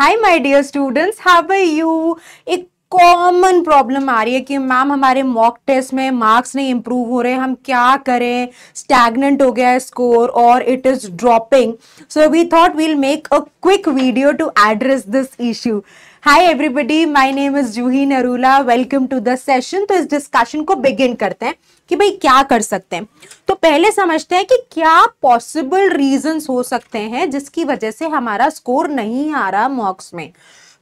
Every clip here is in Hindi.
Hi my dear students how you एक कॉमन प्रॉब्लम आ रही है कि मैम हमारे मॉक टेस्ट में मार्क्स नहीं इम्प्रूव हो रहे हम क्या करें स्टैगनेंट हो गया है स्कोर और it is dropping so we thought we'll make a quick video to address this issue hi everybody my name is Juhi Narula welcome to the session तो इस डिस्कशन को बिगिन करते हैं कि भाई क्या कर सकते हैं तो पहले समझते हैं कि क्या पॉसिबल रीजंस हो सकते हैं जिसकी वजह से हमारा स्कोर नहीं आ रहा मॉक्स में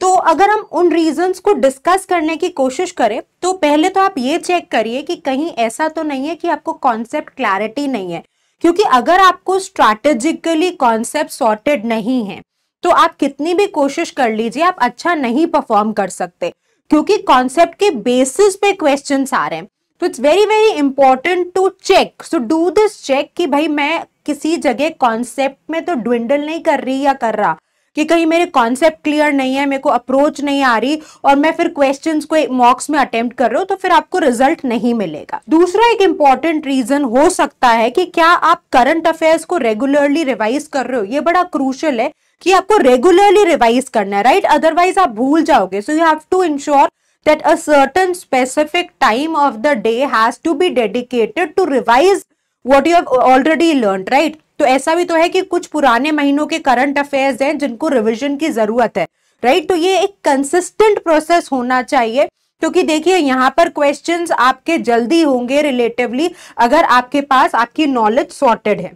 तो अगर हम उन रीजंस को डिस्कस करने की कोशिश करें तो पहले तो आप ये चेक करिए कि कहीं ऐसा तो नहीं है कि आपको कॉन्सेप्ट क्लैरिटी नहीं है क्योंकि अगर आपको स्ट्रैटेजिकली कॉन्सेप्ट सॉर्टेड नहीं है तो आप कितनी भी कोशिश कर लीजिए आप अच्छा नहीं परफॉर्म कर सकते क्योंकि कॉन्सेप्ट के बेसिस पे क्वेश्चन आ रहे हैं तो it's very very important to check so do this check कि भाई मैं किसी जगह कॉन्सेप्ट में तो ड्विंडल नहीं कर रही या कर रहा कि कहीं मेरे कॉन्सेप्ट क्लियर नहीं है मेरे को अप्रोच नहीं आ रही और मैं फिर क्वेश्चन को मॉक्स में अटेम्प्ट कर रहा हूँ तो फिर आपको रिजल्ट नहीं मिलेगा दूसरा एक इम्पॉर्टेंट रीजन हो सकता है कि क्या आप करंट अफेयर्स को रेगुलरली रिवाइज कर रहे हो ये बड़ा क्रूशल है कि आपको रेगुलरली रिवाइज करना है राइट अदरवाइज आप भूल जाओगे so you have to ensure that a certain specific time of the day has to be dedicated to revise what you have already learn right तो ऐसा भी तो है कि कुछ पुराने महीनों के करंट अफेयर्स हैं जिनको रिविजन की जरूरत है राइट right? तो ये एक कंसिस्टेंट प्रोसेस होना चाहिए क्योंकि तो देखिए यहाँ पर क्वेश्चंस आपके जल्दी होंगे रिलेटिवली अगर आपके पास आपकी नॉलेज सॉर्टेड है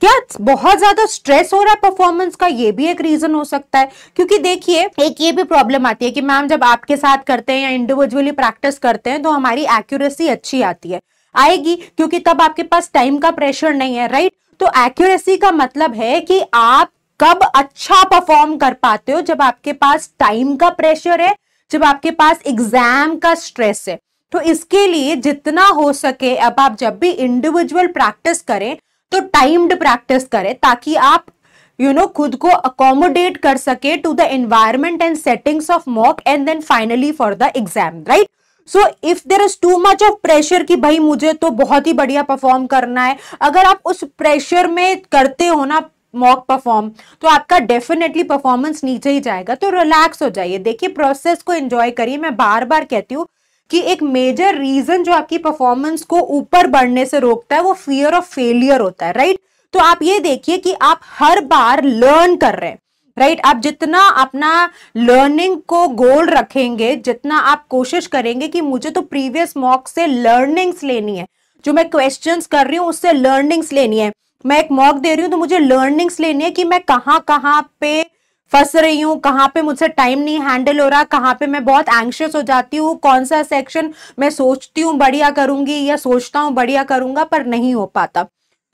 क्या बहुत ज्यादा स्ट्रेस हो रहा है परफॉर्मेंस का ये भी एक रीजन हो सकता है क्योंकि देखिए एक ये भी प्रॉब्लम आती है कि मैम जब आपके साथ करते हैं या इंडिविजुअली प्रैक्टिस करते हैं तो हमारी एक्यूरेसी अच्छी आती है आएगी क्योंकि तब आपके पास टाइम का प्रेशर नहीं है राइट तो एक्यूरेसी का मतलब है कि आप कब अच्छा परफॉर्म कर पाते हो जब आपके पास टाइम का प्रेशर है जब आपके पास एग्जाम का स्ट्रेस है तो इसके लिए जितना हो सके अब आप जब भी इंडिविजुअल प्रैक्टिस करें तो टाइम्ड प्रैक्टिस करें ताकि आप यू you नो know, खुद को अकोमोडेट कर सके to the environment and settings of mock and then finally for the exam right so if there is too much of pressure कि भाई मुझे तो बहुत ही बढ़िया परफॉर्म करना है अगर आप उस प्रेशर में करते हो ना मॉक परफॉर्म तो आपका डेफिनेटली परफॉर्मेंस नीचे ही जाएगा तो रिलैक्स हो जाइए देखिए प्रोसेस को एंजॉय करिए मैं बार बार कहती हूँ कि एक मेजर रीजन जो आपकी परफॉर्मेंस को ऊपर बढ़ने से रोकता है वो फियर ऑफ फेलियर होता है राइट तो आप ये देखिए कि आप हर बार लर्न कर रहे हैं राइट आप जितना अपना लर्निंग को गोल रखेंगे जितना आप कोशिश करेंगे कि मुझे तो प्रीवियस मॉक से लर्निंग्स लेनी है जो मैं क्वेश्चंस कर रही हूँ उससे लर्निंग्स लेनी है मैं एक मॉक दे रही हूँ तो मुझे लर्निंग्स लेनी है कि मैं कहाँ कहाँ पे फंस रही हूँ कहाँ पे मुझसे टाइम नहीं हैंडल हो रहा कहाँ पे मैं बहुत एंक्शियस हो जाती हूँ कौन सा सेक्शन मैं सोचती हूँ बढ़िया करूंगी या सोचता हूँ बढ़िया करूंगा पर नहीं हो पाता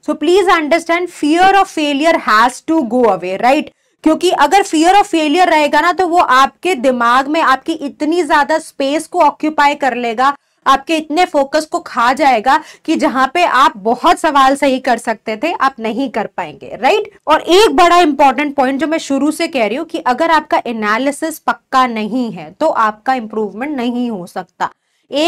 so please understand fear of failure has to go away right क्योंकि अगर फियर ऑफ फेलियर रहेगा ना तो वो आपके दिमाग में आपकी इतनी ज्यादा स्पेस को ऑक्यूपाई कर लेगा आपके इतने फोकस को खा जाएगा कि जहां पे आप बहुत सवाल सही कर सकते थे आप नहीं कर पाएंगे राइट और एक बड़ा इंपॉर्टेंट पॉइंट जो मैं शुरू से कह रही हूँ कि अगर आपका एनालिसिस पक्का नहीं है तो आपका इंप्रूवमेंट नहीं हो सकता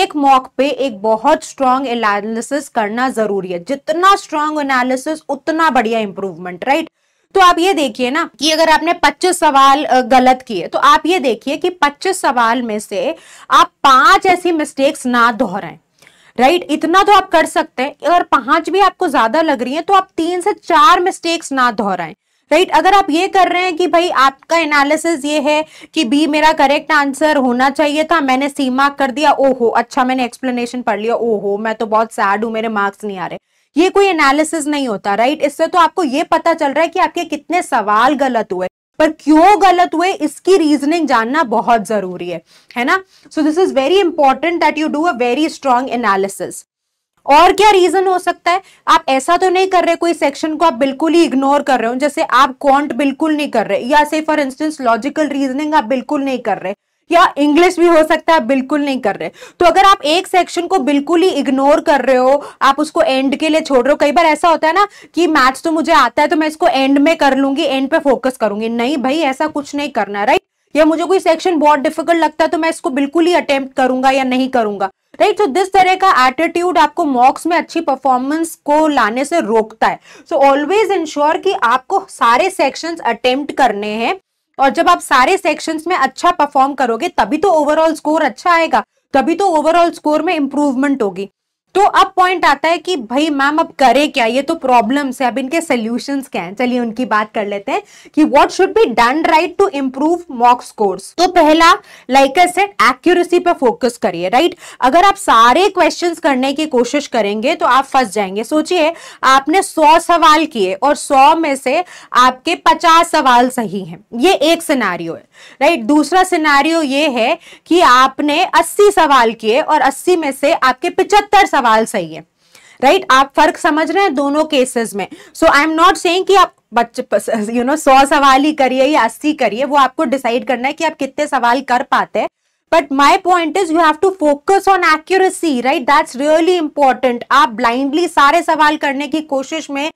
एक मॉक पे एक बहुत स्ट्रांग एनालिसिस करना जरूरी है जितना स्ट्रांग एनालिसिस उतना बढ़िया इंप्रूवमेंट राइट right? तो आप ये देखिए ना कि अगर आपने 25 सवाल गलत किए तो आप ये देखिए कि 25 सवाल में से आप पांच ऐसी मिस्टेक्स ना दोहराएं राइट right? इतना तो आप कर सकते हैं अगर पांच भी आपको ज्यादा लग रही है तो आप तीन से चार मिस्टेक्स ना दोहराएं राइट right? अगर आप ये कर रहे हैं कि भाई आपका एनालिसिस ये है कि बी मेरा करेक्ट आंसर होना चाहिए था मैंने सी मार्क कर दिया ओहो अच्छा मैंने एक्सप्लेनेशन पढ़ लिया ओहो मैं तो बहुत सैड हूं मेरे मार्क्स नहीं आ रहे ये कोई एनालिसिस नहीं होता राइट इससे तो आपको ये पता चल रहा है कि आपके कितने सवाल गलत हुए पर क्यों गलत हुए इसकी रीजनिंग जानना बहुत जरूरी है है ना so this is very important that you do a very strong analysis और क्या रीजन हो सकता है आप ऐसा तो नहीं कर रहे कोई सेक्शन को आप बिल्कुल ही इग्नोर कर रहे हो जैसे आप क्वांट बिल्कुल नहीं कर रहे या से फॉर इंस्टेंस लॉजिकल रीजनिंग आप बिल्कुल नहीं कर रहे या इंग्लिश भी हो सकता है बिल्कुल नहीं कर रहे तो अगर आप एक सेक्शन को बिल्कुल ही इग्नोर कर रहे हो आप उसको एंड के लिए छोड़ रहे हो कई बार ऐसा होता है ना कि मैथ्स तो मुझे आता है तो मैं इसको एंड में कर लूंगी एंड पे फोकस करूंगी नहीं भाई ऐसा कुछ नहीं करना राइट या मुझे कोई सेक्शन बहुत डिफिकल्ट लगता है तो मैं इसको बिल्कुल ही अटेम्प्ट करूंगा या नहीं करूंगा राइट तो दिस तरह का एटीट्यूड आपको मॉक्स में अच्छी परफॉर्मेंस को लाने से रोकता है सो ऑलवेज इंश्योर कि आपको सारे सेक्शंस अटेम्प्ट करने हैं और जब आप सारे सेक्शंस में अच्छा परफॉर्म करोगे तभी तो ओवरऑल स्कोर अच्छा आएगा तभी तो ओवरऑल स्कोर में इंप्रूवमेंट होगी तो अब पॉइंट आता है कि भाई मैम अब करें क्या ये तो प्रॉब्लम्स है अब इनके सोल्यूशंस क्या हैं चलिए उनकी बात कर लेते हैं कि what should be done right to improve mock scores तो पहला लाइक आई सेट एक्यूरेसी पर फोकस करिए राइट अगर आप सारे क्वेश्चन करने की कोशिश करेंगे तो आप फंस जाएंगे सोचिए आपने सौ सवाल किए और सौ में से आपके पचास सवाल सही हैं ये एक सिनारियो है राइट right? दूसरा सिनारियो ये है कि आपने अस्सी सवाल किए और अस्सी में से आपके पिचहत्तर सवाल सवाल सही है राइट right? आप फर्क समझ रहे हैं दोनों केसेस में so I am not saying कि आप बच्चे यू नो सौ सवाल ही करिए या अस्सी करिए वो आपको डिसाइड करना है कि आप कितने सवाल कर पाते हैं but my point is you have to focus on accuracy right that's really important आप ब्लाइंडली सारे सवाल करने की कोशिश में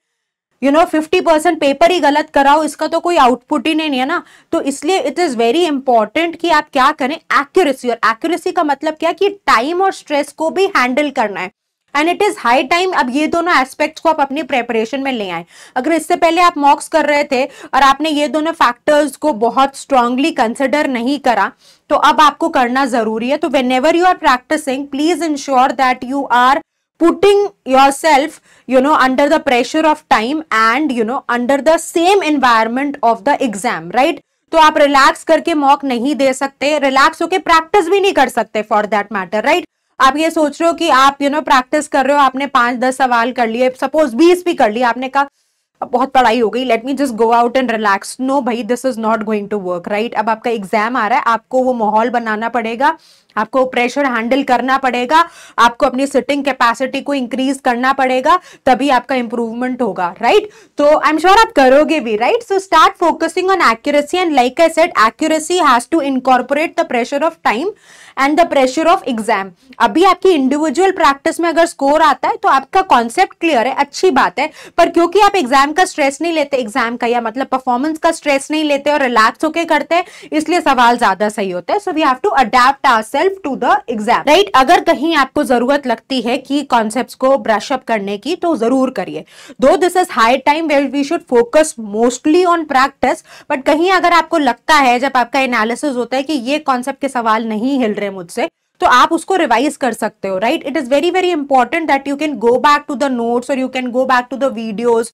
you know fifty percent paper ही गलत कराओ इसका तो कोई आउटपुट ही नहीं है ना तो इसलिए इट इज वेरी इंपॉर्टेंट कि आप क्या करें एक्यूरेसी और एक्यूरेसी का मतलब क्या कि टाइम और स्ट्रेस को भी हैंडल करना है and it is high time अब ये दोनों एस्पेक्ट को आप अपनी प्रेपरेशन में ले आए अगर इससे पहले आप मॉक्स कर रहे थे और आपने ये दोनों फैक्टर्स को बहुत स्ट्रांगली कंसिडर नहीं करा तो अब आपको करना जरूरी है तो whenever you are practising please ensure that you are putting yourself you know under the pressure of time and you know under the same environment of the exam right तो आप रिलैक्स करके मॉक नहीं दे सकते रिलैक्स होके प्रैक्टिस भी नहीं कर सकते फॉर दैट मैटर राइट आप ये सोच रहे हो कि आप यू नो प्रैक्टिस कर रहे हो आपने पांच दस सवाल कर लिए सपोज बीस भी कर लिए आपने कहा बहुत पढ़ाई हो गई let me just go out and relax no भाई this is not going to work right अब आपका एग्जाम आ रहा है आपको वो माहौल बनाना पड़ेगा आपको प्रेशर हैंडल करना पड़ेगा आपको अपनी सिटिंग कैपेसिटी को इंक्रीज करना पड़ेगा तभी आपका इंप्रूवमेंट होगा राइट तो आई एम श्योर आप करोगे भी right so start focusing on accuracy and like I said accuracy has to incorporate the pressure of time and the pressure of exam अभी आपकी इंडिविजुअल प्रैक्टिस में अगर स्कोर आता है तो आपका कॉन्सेप्ट क्लियर है अच्छी बात है पर क्योंकि आप एग्जाम एग्जाम का स्ट्रेस नहीं लेते एग्जाम का या मतलब परफॉर्मेंस का स्ट्रेस नहीं लेते और रिलैक्स होके करते हैं इसलिए सवाल ज्यादा सही होते हैं so we have to adapt our self to the exam right अगर कहीं आपको जरूरत लगती है कि कॉन्सेप्ट को ब्रशअप करने की तो जरूर करिए दो this is high time well we should focus mostly on practice but कहीं अगर आपको लगता है जब आपका एनालिसिस होता है कि ये कॉन्सेप्ट के सवाल नहीं हिल रहे मुझसे तो आप उसको रिवाइज कर सकते हो right it is very very important that you can go back to the notes और you can go back to the videos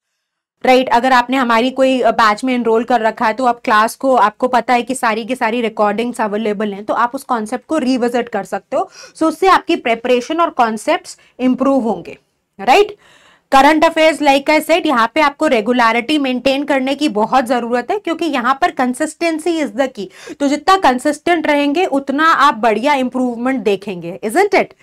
right right, अगर आपने हमारी कोई बैच में एनरोल कर रखा है तो आप क्लास को आपको पता है कि सारी की सारी रिकॉर्डिंग्स अवेलेबल हैं तो आप उस कॉन्सेप्ट को रिविजिट कर सकते हो सो so, उससे आपकी प्रेपरेशन और कॉन्सेप्ट इंप्रूव होंगे right current affairs like I said यहाँ पे आपको रेगुलरिटी मेंटेन करने की बहुत जरूरत है क्योंकि यहाँ पर कंसिस्टेंसी इज द की तो जितना कंसिस्टेंट रहेंगे उतना आप बढ़िया इंप्रूवमेंट देखेंगे is it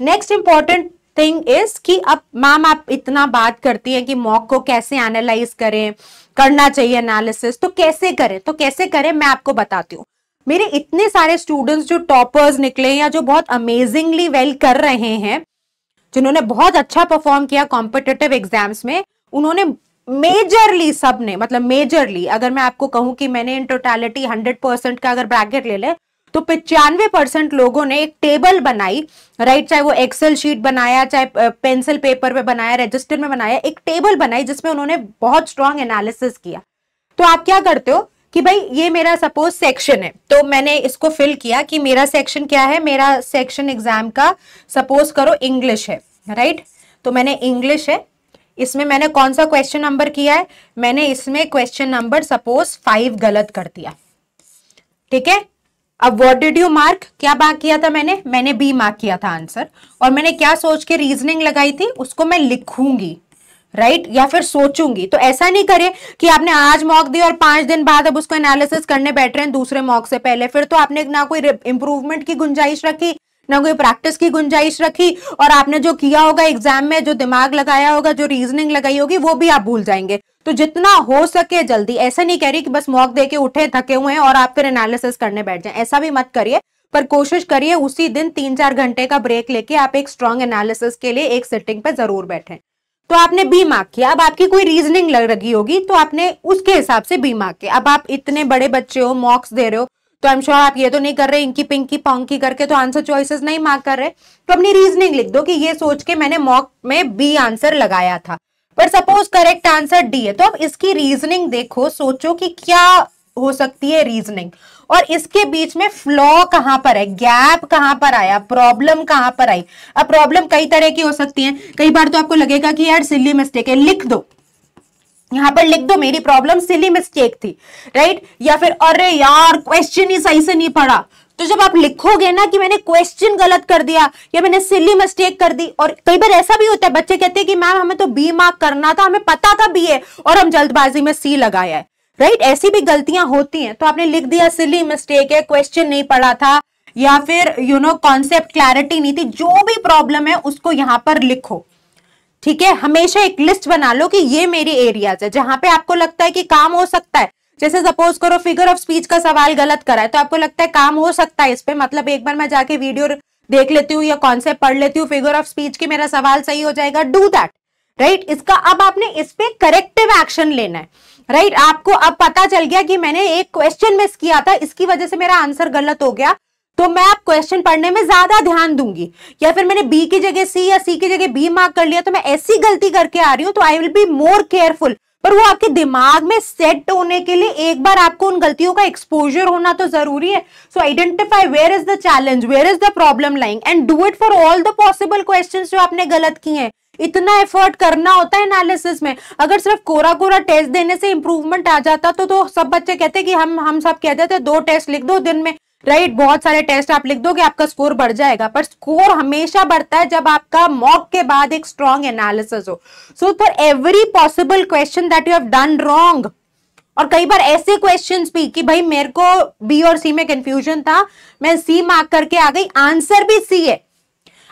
next important thing is कि अब मैम आप इतना बात करती हैं कि मॉक को कैसे एनालाइज करें करना चाहिए एनालिसिस तो कैसे करें तो कैसे करें मैं आपको बताती हूँ मेरे इतने सारे स्टूडेंट्स जो टॉपर्स निकले या जो बहुत अमेजिंगली वेल well कर रहे हैं जिन्होंने बहुत अच्छा परफॉर्म किया कॉम्पिटेटिव एग्जाम्स में उन्होंने मेजरली सब ने मतलब मेजरली अगर मैं आपको कहूं कि मैंने इन टोटैलिटी हंड्रेड परसेंट का अगर ब्रैकेट ले लें तो पिचानवे परसेंट लोगों ने एक टेबल बनाई राइट चाहे वो एक्सेल शीट बनाया चाहे पेंसिल पेपर पे बनाया रजिस्टर में बनाया एक टेबल बनाई जिसमें उन्होंने बहुत स्ट्रांग एनालिसिस किया तो आप क्या करते हो कि भाई ये मेरा सपोज सेक्शन है तो मैंने इसको फिल किया कि मेरा सेक्शन क्या है मेरा सेक्शन एग्जाम का सपोज करो इंग्लिश है राइट तो मैंने इंग्लिश है इसमें मैंने कौन सा क्वेश्चन नंबर किया है मैंने इसमें क्वेश्चन नंबर सपोज फाइव गलत कर दिया ठीक है अब व्हाट डिड यू मार्क क्या मार्क किया था मैंने मैंने बी मार्क किया था आंसर और मैंने क्या सोच के रीजनिंग लगाई थी उसको मैं लिखूंगी राइट right? या फिर सोचूंगी तो ऐसा नहीं करे कि आपने आज मॉक दिया और पांच दिन बाद अब उसको एनालिसिस करने बैठ रहे हैं दूसरे मॉक से पहले फिर तो आपने ना कोई इंप्रूवमेंट की गुंजाइश रखी ना कोई प्रैक्टिस की गुंजाइश रखी और आपने जो किया होगा एग्जाम में जो दिमाग लगाया होगा जो रीजनिंग लगाई होगी वो भी आप भूल जाएंगे तो जितना हो सके जल्दी ऐसा नहीं कह रही कि बस मॉक दे के उठे थके हुए हैं और आप फिर एनालिसिस करने बैठ जाए ऐसा भी मत करिए पर कोशिश करिए उसी दिन तीन चार घंटे का ब्रेक लेके आप एक स्ट्रांग एनालिसिस के लिए एक सिटिंग पे जरूर बैठे तो आपने बी मार्क किया अब आपकी कोई रीजनिंग लग रही होगी तो आपने उसके हिसाब से बी मार्क किया अब आप इतने बड़े बच्चे हो मॉक्स दे रहे हो तो आई एम श्योर आप ये तो नहीं कर रहे इनकी पिंकी पंकी करके तो आंसर चॉइसेस नहीं मार्क कर रहे तो अपनी रीजनिंग लिख दो कि ये सोच के मैंने मॉक में बी आंसर लगाया था पर सपोज करेक्ट आंसर डी है तो अब इसकी रीजनिंग देखो सोचो कि क्या हो सकती है रीजनिंग और इसके बीच में फ्लॉ कहां पर है गैप कहां पर आया प्रॉब्लम कहां पर आई अब प्रॉब्लम कई तरह की हो सकती है कई बार तो आपको लगेगा कि यार सिल्ली मिस्टेक है लिख दो यहाँ पर लिख दो मेरी प्रॉब्लम सिली मिस्टेक थी राइट या फिर अरे यार क्वेश्चन ही सही से नहीं पढ़ा तो जब आप लिखोगे ना कि मैंने क्वेश्चन गलत कर दिया या मैंने सिली मिस्टेक कर दी और कई बार ऐसा भी होता है बच्चे कहते हैं कि मैम हमें तो बी मार्क करना था हमें पता था बी है और हम जल्दबाजी में सी लगाया है राइट ऐसी भी गलतियां होती हैं तो आपने लिख दिया सिली मिस्टेक है क्वेश्चन नहीं पढ़ा था या फिर यू नो कॉन्सेप्ट क्लैरिटी नहीं थी जो भी प्रॉब्लम है उसको यहाँ पर लिखो ठीक है हमेशा एक लिस्ट बना लो कि ये मेरी एरियाज है जहां पे आपको लगता है कि काम हो सकता है जैसे सपोज करो फिगर ऑफ स्पीच का सवाल गलत करा है तो आपको लगता है काम हो सकता है इस पर मतलब एक बार मैं जाके वीडियो देख लेती हूँ या कॉन्सेप्ट पढ़ लेती हूँ फिगर ऑफ स्पीच की मेरा सवाल सही हो जाएगा डू दैट राइट इसका अब आपने इस पे करेक्टिव एक्शन लेना है राइट right? आपको अब पता चल गया कि मैंने एक क्वेश्चन मिस किया था इसकी वजह से मेरा आंसर गलत हो गया तो मैं आप क्वेश्चन पढ़ने में ज्यादा ध्यान दूंगी या फिर मैंने बी की जगह सी या सी की जगह बी मार्क कर लिया तो मैं ऐसी गलती करके आ रही हूँ तो I will be more careful पर वो आपके दिमाग में सेट होने के लिए एक बार आपको उन गलतियों का एक्सपोजर होना तो जरूरी है so identify where is the challenge where is the problem lying and do it for all the possible question जो आपने गलत किए हैं इतना एफर्ट करना होता है एनालिसिस में अगर सिर्फ कोरा कोरा टेस्ट देने से इंप्रूवमेंट आ जाता तो तो सब बच्चे कहते कि हम हम सब कहते थे दो टेस्ट लिख दो दिन में राइट right? बहुत सारे टेस्ट आप लिख दोगे आपका स्कोर बढ़ जाएगा पर स्कोर हमेशा बढ़ता है जब आपका मॉक के बाद एक स्ट्रॉन्ग एनालिसिस हो so for every possible question that you have done wrong और कई बार ऐसे क्वेश्चन भी कि भाई मेरे को बी और सी में कंफ्यूजन था मैं सी मार्क करके आ गई आंसर भी सी है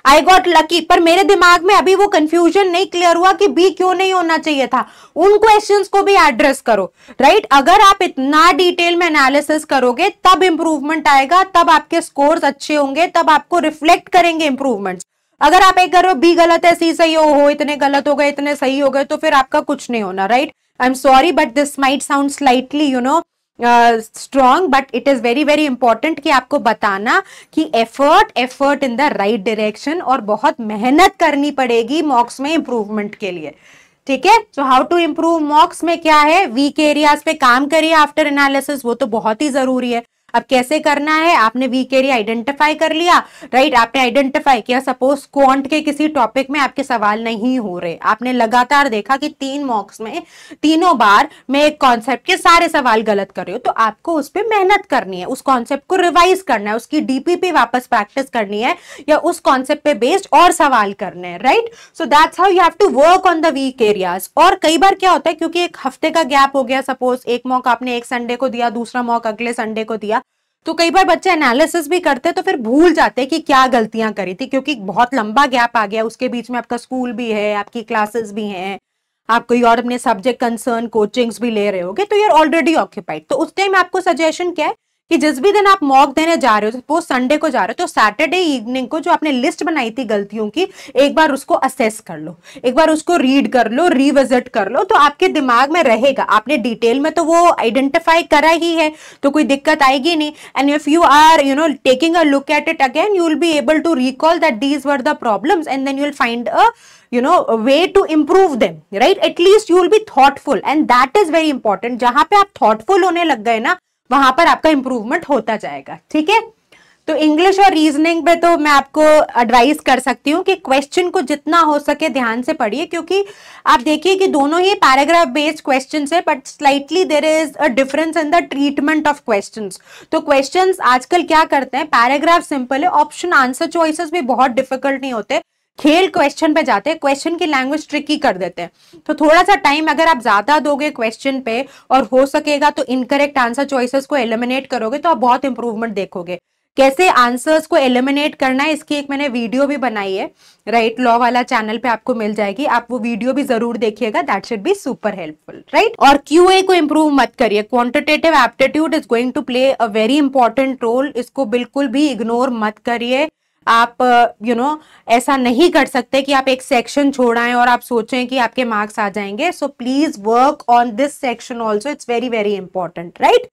आई गॉट लकी पर मेरे दिमाग में अभी वो कंफ्यूजन नहीं क्लियर हुआ कि बी क्यों नहीं होना चाहिए था उन क्वेश्चन को भी एड्रेस करो राइट right? अगर आप इतना डिटेल में एनालिसिस करोगे तब इंप्रूवमेंट आएगा तब आपके स्कोर अच्छे होंगे तब आपको रिफ्लेक्ट करेंगे इंप्रूवमेंट अगर आप एक करो बी गलत है सी सही हो, हो इतने गलत हो गए इतने सही हो गए तो फिर आपका कुछ नहीं होना right I am sorry but this might sound slightly you know strong but it is very very important कि आपको बताना कि effort effort in the right direction और बहुत मेहनत करनी पड़ेगी मॉक्स में इंप्रूवमेंट के लिए ठीक है so how to improve mocks में क्या है वीक एरियाज पे काम करिए आफ्टर एनालिसिस वो तो बहुत ही जरूरी है अब कैसे करना है आपने वीक एरिया आइडेंटिफाई कर लिया राइट आपने आइडेंटिफाई किया सपोज क्वांट के किसी टॉपिक में आपके सवाल नहीं हो रहे आपने लगातार देखा कि तीन मॉक्स में तीनों बार मैं एक कॉन्सेप्ट के सारे सवाल गलत कर रही हूँ तो आपको उस पर मेहनत करनी है उस कॉन्सेप्ट को रिवाइज करना है उसकी डीपीपी वापस प्रैक्टिस करनी है या उस कॉन्सेप्ट पे बेस्ड और सवाल करने हैं right so that's how you have to work on the weak areas और कई बार क्या होता है क्योंकि एक हफ्ते का गैप हो गया सपोज एक मॉक आपने एक संडे को दिया दूसरा मॉक अगले संडे को दिया तो कई बार बच्चे एनालिसिस भी करते हैं तो फिर भूल जाते हैं कि क्या गलतियां करी थी क्योंकि बहुत लंबा गैप आ गया उसके बीच में आपका स्कूल भी है आपकी क्लासेस भी हैं आप कोई और अपने सब्जेक्ट कंसर्न कोचिंग्स भी ले रहे होगे तो यू आर ऑलरेडी ऑक्यूपाइड तो उस टाइम आपको सजेशन क्या है कि जिस भी दिन आप मॉक देने जा रहे हो वो संडे को जा रहे हो तो सैटरडे इवनिंग को जो आपने लिस्ट बनाई थी गलतियों की एक बार उसको असेस कर लो एक बार उसको रीड कर लो रिविजिट कर लो तो आपके दिमाग में रहेगा आपने डिटेल में तो वो आइडेंटिफाई करा ही है तो कोई दिक्कत आएगी नहीं and if you are you know taking a look at it again you will be able to recall that these were the problem and then you will find a you know a way to improve them right at least you will be thoughtful and that is very important जहां पे आप thoughtful होने लग गए ना वहां पर आपका इंप्रूवमेंट होता जाएगा ठीक है तो इंग्लिश और रीजनिंग पे तो मैं आपको एडवाइस कर सकती हूँ कि क्वेश्चन को जितना हो सके ध्यान से पढ़िए क्योंकि आप देखिए कि दोनों ही पैराग्राफ बेस्ड क्वेश्चन है but slightly there is a difference in the treatment of question तो क्वेश्चन आजकल क्या करते हैं पैराग्राफ सिंपल है ऑप्शन आंसर चॉइसेस भी बहुत डिफिकल्ट नहीं होते खेल क्वेश्चन पे जाते हैं क्वेश्चन की लैंग्वेज ट्रिकी कर देते हैं तो थोड़ा सा टाइम अगर आप ज्यादा दोगे क्वेश्चन पे और हो सकेगा तो इनकरेक्ट आंसर चॉइसेस को एलिमिनेट करोगे तो आप बहुत इंप्रूवमेंट देखोगे कैसे आंसर्स को एलिमिनेट करना है इसकी एक मैंने वीडियो भी बनाई है राइट लॉ वाला चैनल पे आपको मिल जाएगी आप वो वीडियो भी जरूर देखिएगा that should be super helpful right और क्यू को इम्प्रूव मत करिए quantitative aptitude is going to play a very important role इसको बिल्कुल भी इग्नोर मत करिए आप you uh, you know know, ऐसा नहीं कर सकते कि आप एक सेक्शन छोड़ाएं और आप सोचें कि आपके मार्क्स आ जाएंगे so please work on this section also it's very very important right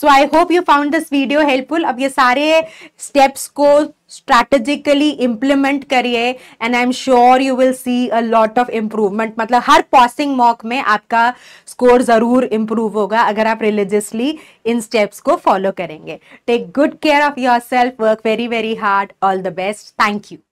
so I hope you found this video helpful अब ये सारे स्टेप्स को स्ट्रैटेजिकली इम्प्लीमेंट करिए and I am sure you will see a lot of improvement मतलब हर पॉसिंग मॉक में आपका स्कोर ज़रूर इम्प्रूव होगा अगर आप रिलीजियसली इन स्टेप्स को फॉलो करेंगे take good care of your self work very very hard all the best thank you